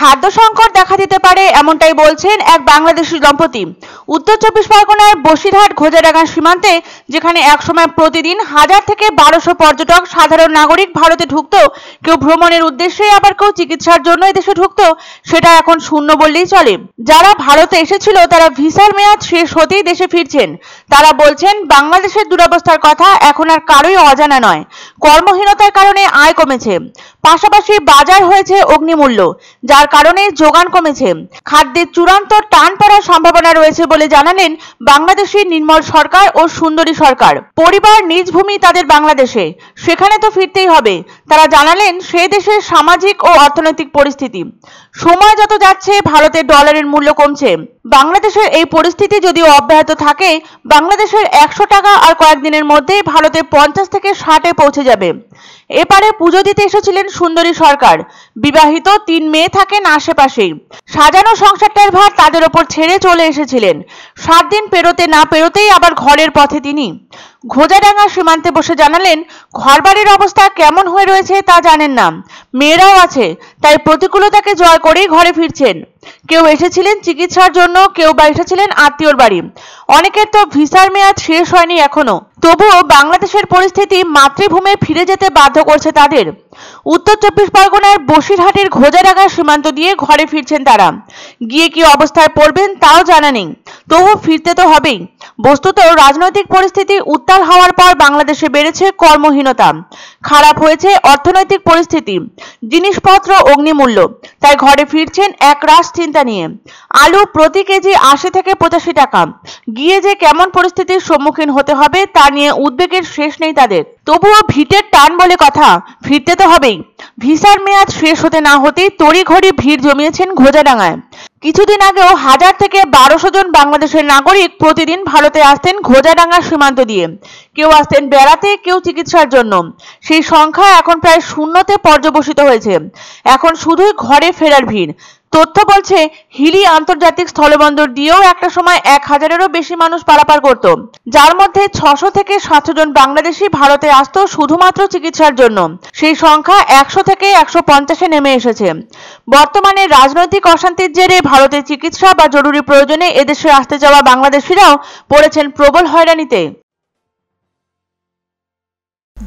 খাদ্য সংকট দেখা দিতে পারে এমনটাই বলছেন এক বাংলাদেশি দম্পতি উত্তর চব্বিশ পরগনার বসিরহাট ঘোজাডাঙ্গা সীমান্তে যেখানে একসময় প্রতিদিন হাজার থেকে বারোশো পর্যটক সাধারণ নাগরিক ভারতে ঢুকত কেউ ভ্রমণের উদ্দেশ্যে আবার কেউ চিকিৎসার জন্য এদেশে ঢুকত সেটা এখন শূন্য বললেই চলে যারা ভারতে এসেছিল তারা ভিসার মেয়াদ শেষ হতেই দেশে ফিরছেন তারা বলছেন বাংলাদেশের দুরবস্থার কথা এখন আর কারোই অজানা নয় কর্মহীনতার কারণে আয় কমেছে পাশাপাশি বাজার হয়েছে অগ্নিমূল্য যার কারণে যোগান কমেছে খাদ্যের চূড়ান্ত টান পড়ার সম্ভাবনা রয়েছে বলে জানালেন বাংলাদেশের নির্মল সরকার ও সুন্দরী সরকার পরিবার নিজ ভূমি তাদের বাংলাদেশে সেখানে তো ফিরতেই হবে তারা জানালেন সে দেশের সামাজিক ও অর্থনৈতিক পরিস্থিতি সময় যত যাচ্ছে ভারতের ডলারের মূল্য কমছে বাংলাদেশের এই পরিস্থিতি যদি অব্যাহত থাকে বাংলাদেশের একশো টাকা আর কয়েকদিনের মধ্যে ভারতে পঞ্চাশ থেকে ষাটে পৌঁছে যাবে এপারে পুজো দিতে এসেছিলেন সুন্দরী সরকার বিবাহিত তিন মেয়ে থাকেন আশেপাশেই সাজানো সংসারটার ভার তাদের ওপর ছেড়ে চলে এসেছিলেন সাত দিন পেরোতে না পেরোতেই আবার ঘরের পথে তিনি ঘোজাডাঙ্গা সীমান্তে বসে জানালেন ঘরবাড়ির অবস্থা কেমন হয়ে রয়েছে তা জানেন না মেয়েরাও আছে তাই প্রতিকূলতাকে জয় করেই ঘরে ফিরছেন কেউ এসেছিলেন চিকিৎসার জন্য কেউ বা এসেছিলেন আত্মীয়র বাড়ি অনেকের তো ভিসার মেয়াদ শেষ হয়নি এখনো তবুও বাংলাদেশের পরিস্থিতি মাতৃভূমে ফিরে যেতে বাধ্য করছে তাদের উত্তর চব্বিশ পরগনার বসিরহাটের ঘোজাডাঙ্গা সীমান্ত দিয়ে ঘরে ফিরছেন তারা গিয়ে কি অবস্থায় পড়বেন তাও জানা নেই তবু ফিরতে তো হবেই বস্তুত রাজনৈতিক পরিস্থিতি উত্তাল হওয়ার পর বাংলাদেশে বেড়েছে কর্মহীনতা খারাপ হয়েছে অর্থনৈতিক পরিস্থিতি জিনিসপত্র অগ্নিমূল্য তাই ঘরে ফিরছেন এক রাস চিন্তা নিয়ে আলু প্রতি কেজি আশি থেকে পঁচাশি টাকা গিয়ে যে কেমন পরিস্থিতির সম্মুখীন হতে হবে তা নিয়ে উদ্বেগের শেষ নেই তাদের তবুও ভিটের টান বলে কথা ফিরতে তো হবেই ভিসার মেয়াদ শেষ হতে না হতেই তড়িঘড়ি ভিড় জমিয়েছেন ঘোজাডাঙায় কিছুদিন আগেও হাজার থেকে বারোশো জন বাংলাদেশের নাগরিক প্রতিদিন ভারতে আসতেন ঘোজাডাঙ্গা সীমান্ত দিয়ে কেউ আসতেন বেড়াতে কেউ চিকিৎসার জন্য সেই সংখ্যা এখন প্রায় শূন্যতে পর্যবসিত হয়েছে এখন শুধুই ঘরে ফেরার ভিড় তথ্য বলছে হিলি আন্তর্জাতিক স্থলবন্দর দিয়েও একটা সময় এক হাজারেরও বেশি মানুষ পারাপার করত যার মধ্যে ছশো থেকে সাতশো জন বাংলাদেশি ভারতে আসত শুধুমাত্র চিকিৎসার জন্য সেই সংখ্যা একশো থেকে একশো পঞ্চাশে নেমে এসেছে বর্তমানে রাজনৈতিক অশান্তির জেরে ভারতে চিকিৎসা বা জরুরি প্রয়োজনে এদেশে আসতে যাওয়া বাংলাদেশিরাও পড়েছেন প্রবল হয়রানিতে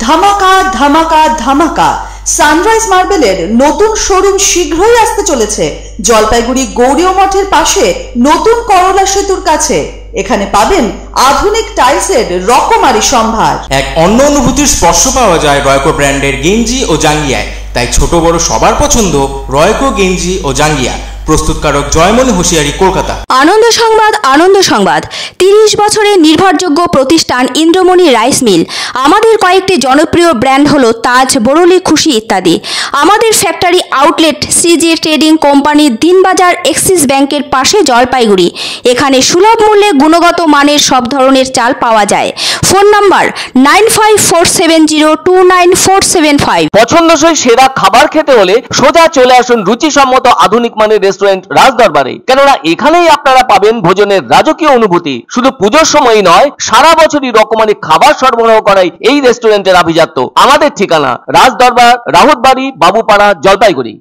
ধামাকা ধামাকা ধামাকা সানরাইজ মার্বেলের নতুন শোরুম শীঘ্রই আসতে চলেছে জলপাইগুড়ি গৌরীয় মঠের পাশে নতুন করলা সেতুর কাছে এখানে পাবেন আধুনিক টাইলসের রকমারি সম্ভার এক অন্য অনুভূতির স্পর্শ পাওয়া যায় রয়কো ব্র্যান্ডের গেঞ্জি ও জাঙ্গিয়ায় তাই ছোট বড় সবার পছন্দ রয়কো গেঞ্জি ও জাঙ্গিয়া প্রস্তুতকারক জয়মনি হুশিয়ারি কলকাতা আনন্দ সংবাদ আনন্দ সংবাদ তিরিশ বছরের নির্ভরযোগ্য প্রতিষ্ঠান ইন্দ্রমণি রাইস মিল আমাদের কয়েকটি জনপ্রিয় ব্র্যান্ড হলো তাজ বরলি খুশি ইত্যাদি আমাদের factory outlet CG trading company Dinbazar Axis ব্যাংকের পাশে জলপাইগুড়ি এখানে সুলভ মূল্যে গুণগত মানের সব ধরনের চাল পাওয়া যায় phone number nine five four seven zero two nine four seven five পছন্দসই সেরা খাবার খেতে হলে সোজা চলে আসুন রুচিসম্মত আধুনিক মানের রেস্টুরেন্ট রাজদরবারে কেননা এখানেই আপনারা পাবেন ভোজনের রাজকীয় অনুভূতি শুধু পুজোর সময় নয় সারা বছরই রকমারি খাবার সরবরাহ করাই এই রেস্টুরেন্টের আভিজাত্য আমাদের ঠিকানা রাজদরবার রাহুতবাড়ি বাবুপাড়া জলপাইগুড়ি